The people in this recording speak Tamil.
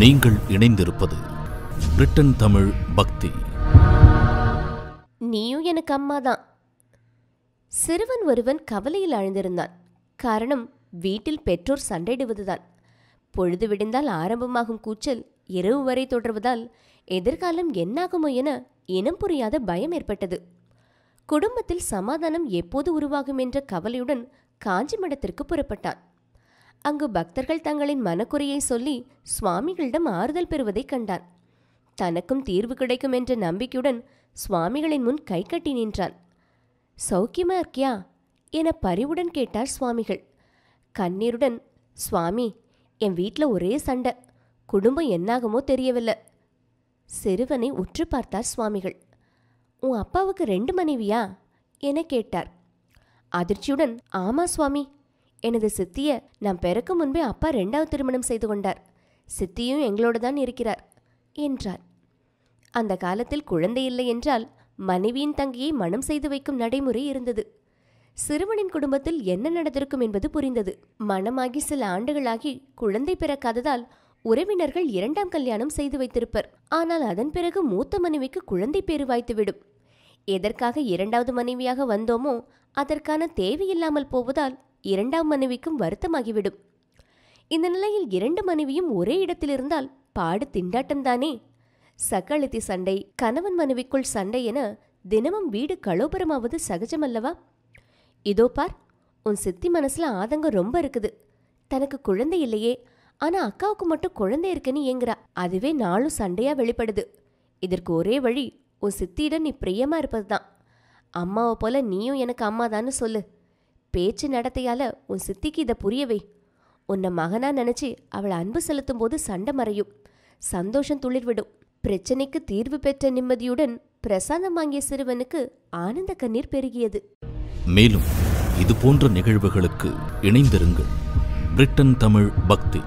நீங்கள் இணைந்திருப்பது பிரிட்டன் தமிழ் பக்தி நீயும் எனக்கு அம்மா தான் சிறுவன் ஒருவன் கவலையில் ஆழ்ந்திருந்தான் காரணம் வீட்டில் பெற்றோர் சண்டையிடுவதுதான் பொழுது விடிந்தால் ஆரம்பமாகும் கூச்சல் இரவு வரை தொடர்வதால் எதிர்காலம் என்னாகுமோ என இனம் புரியாத பயம் ஏற்பட்டது குடும்பத்தில் சமாதானம் எப்போது உருவாகும் என்ற கவலையுடன் காஞ்சி மடத்திற்கு புறப்பட்டான் அங்கு பக்தர்கள் தங்களின் மனக்குறையை சொல்லி சுவாமிகளிடம் ஆறுதல் பெறுவதை கண்டான் தனக்கும் தீர்வு கிடைக்கும் என்ற நம்பிக்கையுடன் சுவாமிகளின் முன் கை கட்டி நின்றான் சௌக்கியமா இருக்கியா என பரிவுடன் கேட்டார் சுவாமிகள் கண்ணீருடன் சுவாமி என் வீட்டில் ஒரே சண்டை குடும்பம் என்னாகுமோ தெரியவில்லை சிறுவனை உற்று பார்த்தார் சுவாமிகள் உன் அப்பாவுக்கு ரெண்டு மனைவியா என கேட்டார் அதிர்ச்சியுடன் ஆமா சுவாமி எனது சித்திய நான் பிறக்கு முன்பே அப்பா ரெண்டாவது திருமணம் செய்து கொண்டார் சித்தியும் எங்களோடு தான் இருக்கிறார் என்றார் அந்த காலத்தில் குழந்தை இல்லை என்றால் மனைவியின் தங்கியை மனம் செய்து வைக்கும் நடைமுறை இருந்தது சிறுவனின் குடும்பத்தில் என்ன நடந்திருக்கும் என்பது புரிந்தது மனமாகி சில ஆண்டுகளாகி குழந்தை பிறக்காததால் உறவினர்கள் இரண்டாம் கல்யாணம் செய்து வைத்திருப்பர் ஆனால் அதன் பிறகு மூத்த மனைவிக்கு குழந்தை பேறு வாய்த்துவிடும் எதற்காக இரண்டாவது மனைவியாக வந்தோமோ அதற்கான தேவையில்லாமல் போவதால் இரண்டாம் மனைவிக்கும் வருத்தமாகிவிடும் இந்த நிலையில் இரண்டு மனைவியும் ஒரே இடத்தில் இருந்தால் பாடு திண்டாட்டம்தானே சக்களித்தி சண்டை கணவன் மனைவிக்குள் சண்டை என தினமும் வீடு கலோபரமாவது சகஜமல்லவா இதோ பார் உன் சித்தி மனசுல ஆதங்கம் ரொம்ப இருக்குது தனக்கு குழந்தை இல்லையே ஆனா அக்காவுக்கு மட்டும் குழந்தை இருக்குன்னு ஏங்குறா அதுவே நாளும் சண்டையா வெளிப்படுது இதற்கு ஒரே வழி உன் சித்தியிடம் நீ பிரியமா இருப்பது தான் அம்மாவை போல நீயும் எனக்கு அம்மாதான்னு சொல்லு பேச்சு நடத்தையால உன் சித்திக்கு இதை புரியவை உன்னை மகனா நினைச்சு அவளை அன்பு செலுத்தும் போது சண்டை மறையும் சந்தோஷம் துளிர்விடும் பிரச்சனைக்கு தீர்வு பெற்ற நிம்மதியுடன் பிரசாதம் வாங்கிய சிறுவனுக்கு ஆனந்த கண்ணீர் பெருகியது மேலும் இது போன்ற நிகழ்வுகளுக்கு இணைந்திருங்கள் பிரிட்டன் தமிழ் பக்தி